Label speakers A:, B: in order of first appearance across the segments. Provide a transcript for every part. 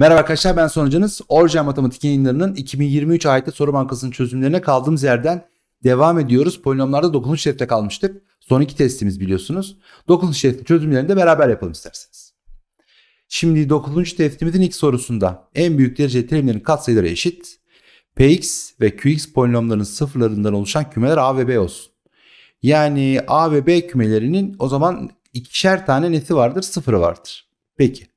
A: Merhaba arkadaşlar ben sonucunuz. Orjen Matematik yayınlarının 2023 ayette soru bankasının çözümlerine kaldığımız yerden devam ediyoruz. Polinomlarda dokunuş şerifte kalmıştık. Son iki testimiz biliyorsunuz. Dokunuş şerifin çözümlerini de beraber yapalım isterseniz. Şimdi dokunuş testimizin ilk sorusunda en büyük derece terimlerin katsayıları eşit. Px ve Qx polinomlarının sıfırlarından oluşan kümeler A ve B olsun. Yani A ve B kümelerinin o zaman ikişer tane neti vardır, sıfırı vardır. Peki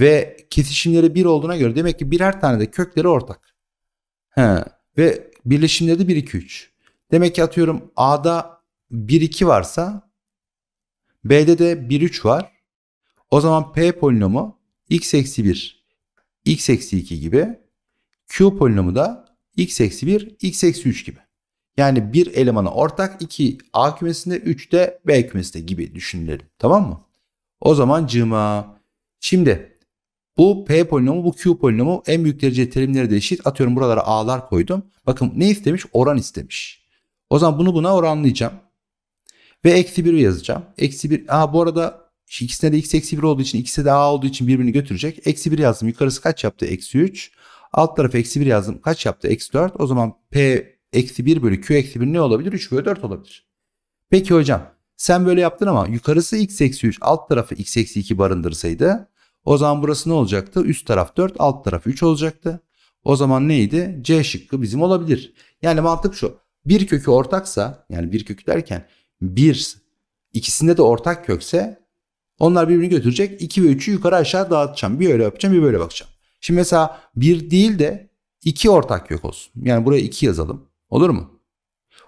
A: ve kesişimleri bir olduğuna göre demek ki birer tane de kökleri ortak. He. Ve birleşimleri de 1 2 3. Demek ki atıyorum A'da 1 2 varsa B'de de 1 3 var. O zaman P polinomu x eksi 1 x eksi 2 gibi Q polinomu da x eksi 1 x eksi 3 gibi. Yani bir elemana ortak 2 A kümesinde 3 de B kümesinde gibi düşünelim Tamam mı? O zaman cıma. Şimdi bu P polinomu bu Q polinomu en büyük derece terimleri de eşit. Atıyorum buralara A'lar koydum. Bakın ne istemiş? Oran istemiş. O zaman bunu buna oranlayacağım. Ve eksi 1 yazacağım. Eksi 1. Aa bu arada ikisine de x eksi 1 olduğu için ikisi de A olduğu için birbirini götürecek. Eksi 1 yazdım. Yukarısı kaç yaptı? Eksi 3. Alt tarafı eksi 1 yazdım. Kaç yaptı? Eksi 4. O zaman P eksi 1 bölü Q eksi 1 ne olabilir? 3 bölü 4 olabilir. Peki hocam sen böyle yaptın ama yukarısı x eksi 3 alt tarafı x eksi 2 barındırsaydı o zaman burası ne olacaktı? Üst taraf 4 alt taraf 3 olacaktı. O zaman neydi? C şıkkı bizim olabilir. Yani mantık şu. Bir kökü ortaksa yani bir kökü derken bir ikisinde de ortak kökse onlar birbirini götürecek. 2 ve 3'ü yukarı aşağı dağıtacağım. Bir öyle yapacağım bir böyle bakacağım. Şimdi mesela bir değil de iki ortak kök olsun. Yani buraya 2 yazalım. Olur mu?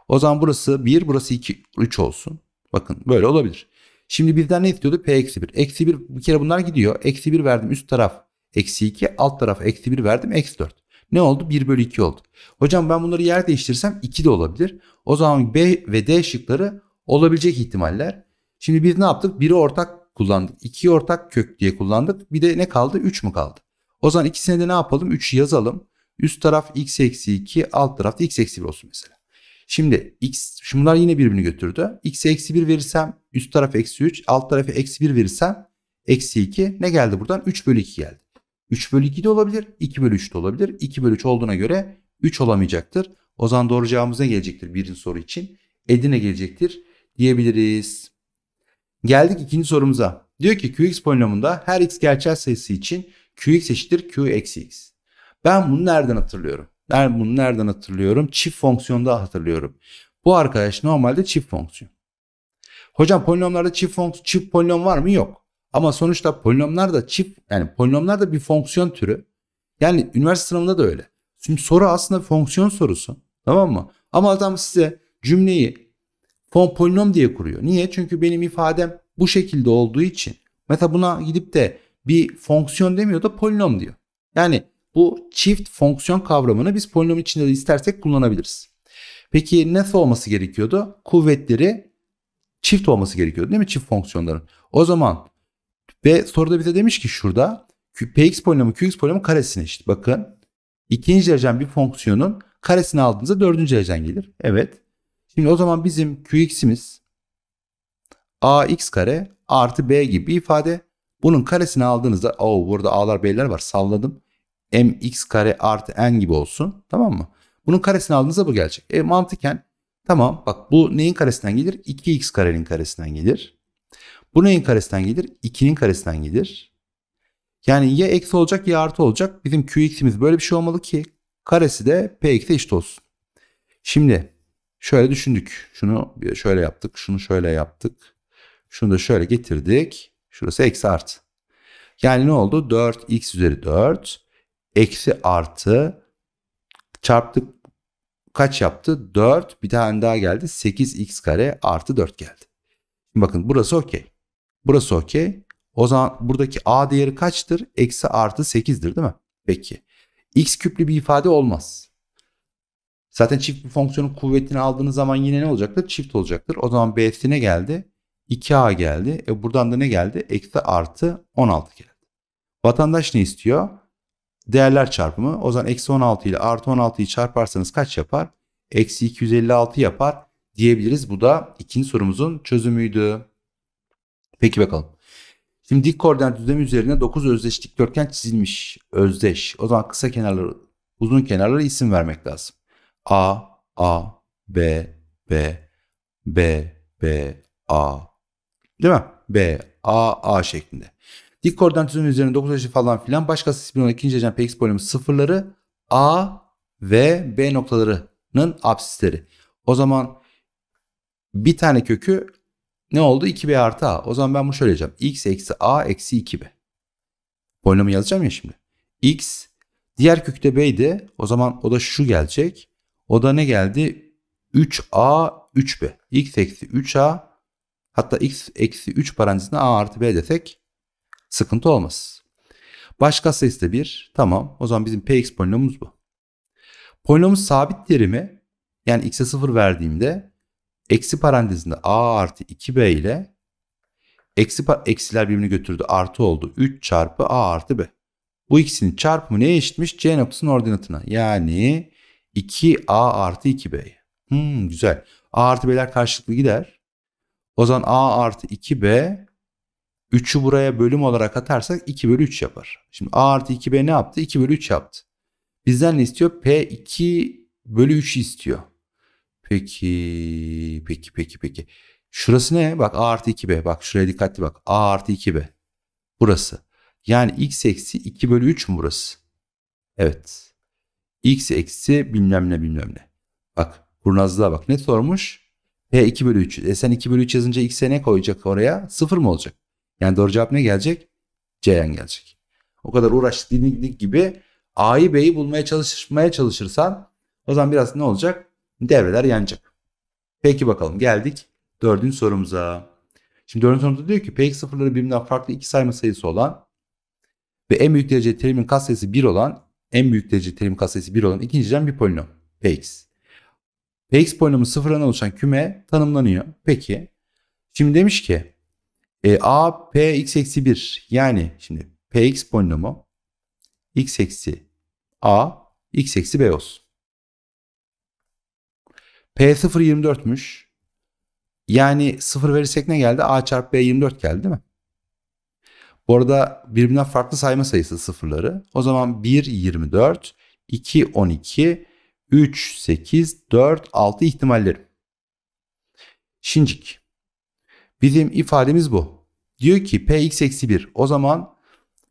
A: O zaman burası 1 burası 2 3 olsun. Bakın böyle olabilir. Şimdi bizden ne istiyordu? P eksi 1. Eksi 1 bir kere bunlar gidiyor. Eksi 1 verdim üst taraf eksi 2. Alt taraf eksi 1 verdim eksi 4. Ne oldu? 1 bölü 2 oldu. Hocam ben bunları yer değiştirsem 2 de olabilir. O zaman B ve D şıkları olabilecek ihtimaller. Şimdi biz ne yaptık? 1'i ortak kullandık. 2'yi ortak kök diye kullandık. Bir de ne kaldı? 3 mü kaldı? O zaman ikisine de ne yapalım? 3 yazalım. Üst taraf x eksi 2 alt tarafta x eksi 1 olsun mesela. Şimdi x, şimdi yine birbirini götürdü. x'e eksi 1 verirsem üst tarafı eksi 3, alt tarafı eksi 1 verirsem eksi 2. Ne geldi buradan? 3 bölü 2 geldi. 3 bölü 2 de olabilir, 2 bölü 3 de olabilir. 2 bölü 3 olduğuna göre 3 olamayacaktır. O zaman doğru cevabımız ne gelecektir birinci soru için? Edine gelecektir diyebiliriz. Geldik ikinci sorumuza. Diyor ki qx polinomunda her x gerçel sayısı için qx eşittir q eksi x. Ben bunu nereden hatırlıyorum? Ben bunu nereden hatırlıyorum? Çift fonksiyonda hatırlıyorum. Bu arkadaş normalde çift fonksiyon. Hocam polinomlarda çift fonksiyon, çift polinom var mı? Yok. Ama sonuçta polinomlar da çift yani polinomlar da bir fonksiyon türü. Yani üniversite sınavında da öyle. Şimdi soru aslında fonksiyon sorusu. Tamam mı? Ama adam size cümleyi fon polinom diye kuruyor. Niye? Çünkü benim ifadem bu şekilde olduğu için. Mesela buna gidip de bir fonksiyon demiyor da polinom diyor. Yani bu çift fonksiyon kavramını biz polinom içinde de istersek kullanabiliriz. Peki nasıl olması gerekiyordu? Kuvvetleri çift olması gerekiyordu değil mi? Çift fonksiyonların. O zaman ve soruda bize demiş ki şurada px polinomu qx polinomu karesine eşit. Bakın ikinci derecen bir fonksiyonun karesini aldığınızda dördüncü derecen gelir. Evet. Şimdi o zaman bizim qx'imiz ax kare artı b gibi bir ifade. Bunun karesini aldığınızda o burada a'lar b'ler var salladım mx kare artı n gibi olsun. Tamam mı? Bunun karesini aldığınızda bu gelecek. E mantıken tamam bak bu neyin karesinden gelir? 2x karenin karesinden gelir. Bu neyin karesinden gelir? 2'nin karesinden gelir. Yani ya eksi olacak ya artı olacak. Bizim qx'imiz böyle bir şey olmalı ki karesi de px'e eşit olsun. Şimdi şöyle düşündük. Şunu şöyle yaptık. Şunu şöyle yaptık. Şunu da şöyle getirdik. Şurası eksi artı. Yani ne oldu? 4x üzeri 4 eksi artı çarptık kaç yaptı? 4 bir tane daha geldi 8x kare artı 4 geldi. bakın burası okey. Burası okey. O zaman buradaki a değeri kaçtır? Eksi artı 8'dir değil mi? Peki. x küplü bir ifade olmaz. Zaten çift bir fonksiyonun kuvvetini aldığınız zaman yine ne olacaktır? Çift olacaktır. O zaman b'si ne geldi? 2a geldi. E buradan da ne geldi? Eksi artı 16 geldi. Vatandaş ne istiyor? değerler çarpımı. O zaman eksi 16 ile artı 16'yı çarparsanız kaç yapar? Eksi 256 yapar diyebiliriz. Bu da ikinci sorumuzun çözümüydü. Peki bakalım. Şimdi dik koordinat düzlemi üzerine 9 özdeş dikdörtgen çizilmiş. Özdeş. O zaman kısa kenarları, uzun kenarlara isim vermek lazım. A, A, B, B, B, B, A. Değil mi? B, A, A şeklinde. Dik koordinat düzlemi üzerine 9 açı falan filan. başka disiplin olarak ikinci derecen px polinomu sıfırları A ve B noktalarının absisleri. O zaman bir tane kökü ne oldu? 2b artı a. O zaman ben bunu şöyle yazacağım. x eksi a eksi 2b. Polinomu yazacağım ya şimdi. x diğer kökte b'ydi. O zaman o da şu gelecek. O da ne geldi? 3a 3b. x eksi 3a hatta x eksi 3 parantezine a artı b desek Sıkıntı olmaz. Başka sayısı da 1. Tamam. O zaman bizim px polinomumuz bu. Polinomun sabit terimi yani x'e 0 verdiğimde eksi parantezinde a artı 2b ile eksi eksiler birbirini götürdü artı oldu. 3 çarpı a artı b. Bu ikisinin çarpımı neye eşitmiş? C noktasının ordinatına. Yani 2a artı 2b. Hmm, güzel. a artı b'ler karşılıklı gider. O zaman a artı 2b 3'ü buraya bölüm olarak atarsak 2 bölü 3 yapar. Şimdi A artı 2B ne yaptı? 2 bölü 3 yaptı. Bizden ne istiyor? P2 bölü 3 istiyor. Peki, peki, peki, peki. Şurası ne? Bak A artı 2B. Bak şuraya dikkatli bak. A artı 2B. Burası. Yani x eksi 2 bölü 3 mü burası? Evet. x eksi bilmem ne bilmem ne. Bak kurnazlığa bak. Ne sormuş? P 2 bölü 3. E sen 2 bölü 3 yazınca x'e ne koyacak oraya? 0 mı olacak? Yani doğru cevap ne gelecek? C'yen gelecek. O kadar uğraş dinlik gibi A'yı B'yi bulmaya çalışmaya çalışırsan o zaman biraz ne olacak? Devreler yanacak. Peki bakalım geldik dördüncü sorumuza. Şimdi dördüncü sorumuzda diyor ki px sıfırları birbirinden farklı iki sayma sayısı olan ve en büyük derece terimin katsayısı 1 olan en büyük derece terim katsayısı 1 olan ikinciden bir polinom px. px polinomu sıfırdan oluşan küme tanımlanıyor. Peki şimdi demiş ki e, a p x eksi 1 yani şimdi p x polinomu x eksi a x eksi b olsun. P0 24'müş. Yani 0 verirsek ne geldi? A çarpı B 24 geldi değil mi? Bu arada birbirinden farklı sayma sayısı sıfırları. O zaman 1 24, 2 12, 3 8, 4 6 ihtimallerim Şincik. Bizim ifademiz bu. Diyor ki p x eksi 1 o zaman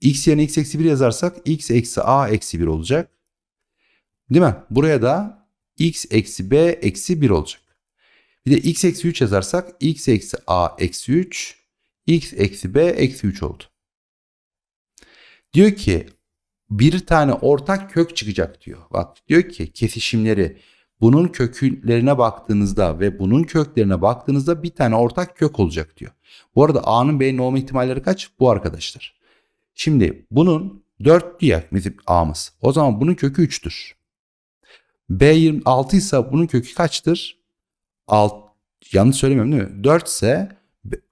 A: x yerine x eksi 1 yazarsak x eksi a eksi 1 olacak. Değil mi? Buraya da x eksi b eksi 1 olacak. Bir de x eksi 3 yazarsak x eksi a eksi 3 x eksi b eksi 3 oldu. Diyor ki bir tane ortak kök çıkacak diyor. Bak diyor ki kesişimleri bunun köklerine baktığınızda ve bunun köklerine baktığınızda bir tane ortak kök olacak diyor. Bu arada A'nın B'nin olma ihtimalleri kaç? Bu arkadaşlar. Şimdi bunun 4 diye bizim A'mız. O zaman bunun kökü 3'tür. B 26 ise bunun kökü kaçtır? Alt, yanlış söylemiyorum değil mi? 4 ise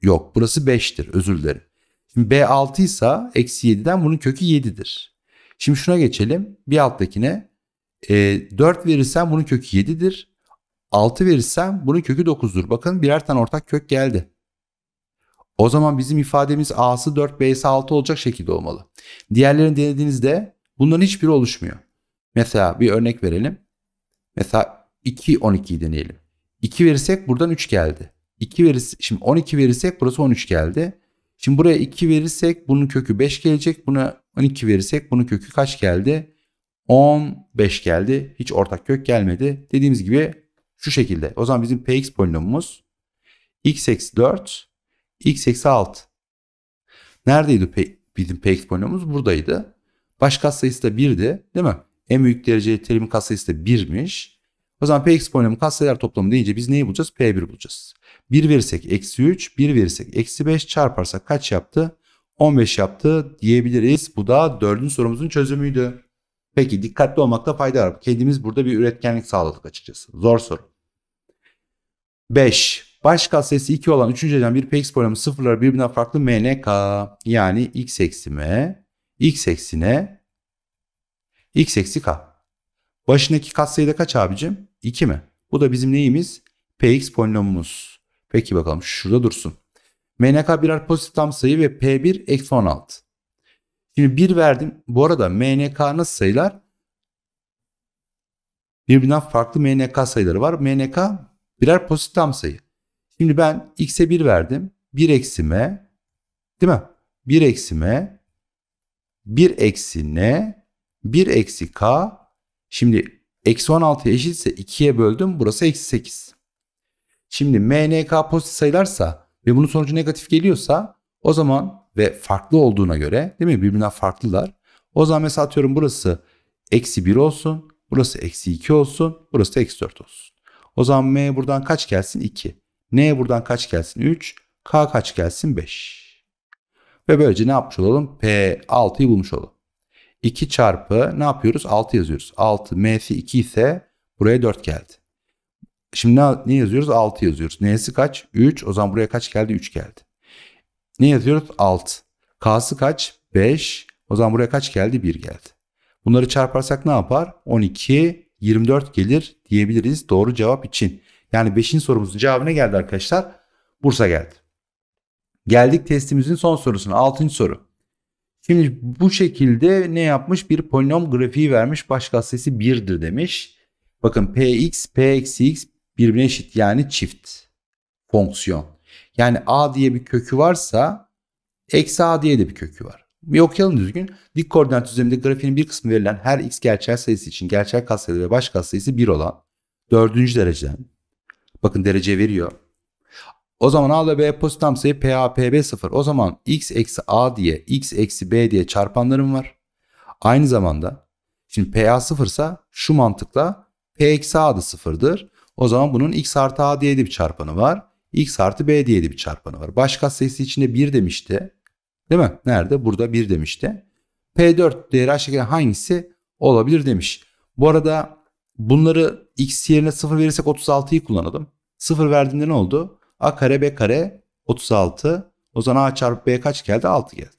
A: yok burası 5'tir özür dilerim. Şimdi B 6 ise eksi 7'den bunun kökü 7'dir. Şimdi şuna geçelim. Bir alttakine e, 4 verirsem bunun kökü 7'dir. 6 verirsem bunun kökü 9'dur. Bakın birer tane ortak kök geldi. O zaman bizim ifademiz A'sı 4, B'si 6 olacak şekilde olmalı. Diğerlerini denediğinizde bunların hiçbiri oluşmuyor. Mesela bir örnek verelim. Mesela 2, 12'yi deneyelim. 2 verirsek buradan 3 geldi. 2 veris şimdi 12 verirsek burası 13 geldi. Şimdi buraya 2 verirsek bunun kökü 5 gelecek. Buna 12 verirsek bunun kökü kaç geldi? 15 geldi. Hiç ortak kök gelmedi. Dediğimiz gibi şu şekilde. O zaman bizim px polinomumuz x eksi 4 x eksi 6. Neredeydi bizim px polinomumuz? Buradaydı. Baş katsayısı da 1'di değil mi? En büyük dereceli terimin katsayısı da 1'miş. O zaman px polinomu katsayılar toplamı deyince biz neyi bulacağız? p1 bulacağız. 1 verirsek eksi 3, 1 verirsek eksi 5 çarparsak kaç yaptı? 15 yaptı diyebiliriz. Bu da dördüncü sorumuzun çözümüydü. Peki dikkatli olmakta fayda var. Kendimiz burada bir üretkenlik sağladık açıkçası. Zor soru. 5. Baş kat sesi 2 olan 3. dereceden bir px polinomu sıfırları birbirinden farklı mnk. Yani x eksi m, x eksine x eksi k. Başındaki katsayı da kaç abicim? 2 mi? Bu da bizim neyimiz? px polinomumuz. Peki bakalım şurada dursun. mnk birer pozitif tam sayı ve p1 eksi 16. Şimdi 1 verdim. Bu arada MNK nasıl sayılar? Birbirinden farklı MNK sayıları var. MNK birer pozitif tam sayı. Şimdi ben x'e 1 verdim. 1 eksi m değil mi? 1 eksi m 1 eksi n 1 eksi k şimdi eksi 16 eşitse 2'ye böldüm. Burası eksi 8. Şimdi mnk pozitif sayılarsa ve bunun sonucu negatif geliyorsa o zaman ve farklı olduğuna göre değil mi birbirinden farklılar. O zaman mesela atıyorum burası eksi 1 olsun, burası eksi 2 olsun, burası da eksi 4 olsun. O zaman m buradan kaç gelsin? 2. n buradan kaç gelsin? 3. k kaç gelsin? 5. Ve böylece ne yapmış olalım? p 6'yı bulmuş olalım. 2 çarpı ne yapıyoruz? 6 yazıyoruz. 6 m'si 2 ise buraya 4 geldi. Şimdi ne, ne yazıyoruz? 6 yazıyoruz. N'si kaç? 3. O zaman buraya kaç geldi? 3 geldi. Ne yazıyoruz? Alt. K'sı kaç? 5. O zaman buraya kaç geldi? 1 geldi. Bunları çarparsak ne yapar? 12, 24 gelir diyebiliriz doğru cevap için. Yani 5'in sorumuzun cevabı ne geldi arkadaşlar? Bursa geldi. Geldik testimizin son sorusuna. 6. soru. Şimdi bu şekilde ne yapmış? Bir polinom grafiği vermiş. Başka katsayısı 1'dir demiş. Bakın px, p eksi x birbirine eşit yani çift fonksiyon. Yani a diye bir kökü varsa eksi a diye de bir kökü var. Bir okuyalım düzgün. Dik koordinat düzleminde grafiğin bir kısmı verilen her x gerçel sayısı için gerçel katsayısı ve baş katsayısı 1 olan dördüncü dereceden bakın derece veriyor. O zaman A ile B pozitif tam sayı PA, PB sıfır. O zaman X eksi A diye X eksi B diye çarpanlarım var. Aynı zamanda şimdi PA sıfırsa şu mantıkla P eksi A da sıfırdır. O zaman bunun X artı A diye de bir çarpanı var. X artı B diye de bir çarpanı var. Başka sayısı içinde 1 demişti. Değil mi? Nerede? Burada 1 demişti. P4 değeri aşağıdaki hangisi olabilir demiş. Bu arada bunları x yerine 0 verirsek 36'yı kullanalım. 0 verdiğinde ne oldu? A kare B kare 36. O zaman A çarpı B kaç geldi? 6 geldi.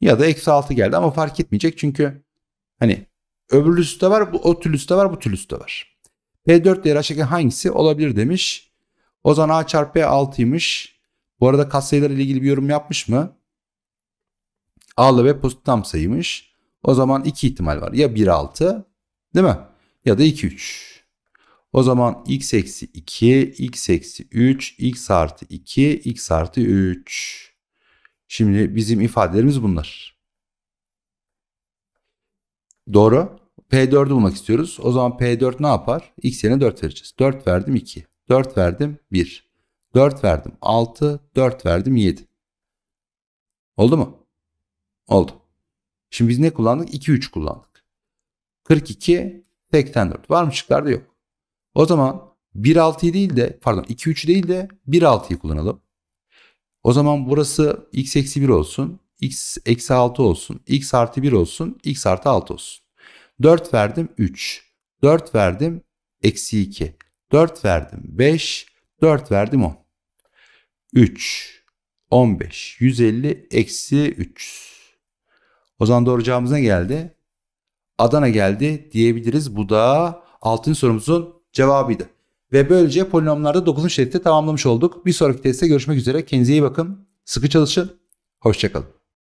A: Ya da eksi 6 geldi ama fark etmeyecek çünkü hani öbür de var, bu, o tülüsü de var, bu tülüsü de var. P4 değeri aşağıdaki hangisi olabilir demiş. O zaman A çarpı B 6'ymış. Bu arada katsayılar ile ilgili bir yorum yapmış mı? A ile B pozitif tam sayıymış. O zaman iki ihtimal var. Ya 1 6 değil mi? Ya da 2 3. O zaman x eksi 2, x eksi 3, x artı 2, x artı 3. Şimdi bizim ifadelerimiz bunlar. Doğru. P4'ü bulmak istiyoruz. O zaman P4 ne yapar? X yerine 4 vereceğiz. 4 verdim 2. 4 verdim 1. 4 verdim 6. 4 verdim 7. Oldu mu? Oldu. Şimdi biz ne kullandık? 2 3 kullandık. 42 84. Var mı şıklarda? Yok. O zaman 1 6'yı değil de pardon 2 3'ü değil de 1 6'yı kullanalım. O zaman burası x eksi 1 olsun. x eksi 6 olsun. x artı 1 olsun. x artı 6 olsun. 4 verdim 3. 4 verdim eksi 2. 4 verdim 5, 4 verdim 10. 3, 15, 150, eksi 300. O zaman doğuracağımız ne geldi? Adana geldi diyebiliriz. Bu da 6. sorumuzun cevabıydı. Ve böylece polinomlarda 9. şeritte tamamlamış olduk. Bir sonraki testte görüşmek üzere. Kendinize iyi bakın. Sıkı çalışın. Hoşçakalın.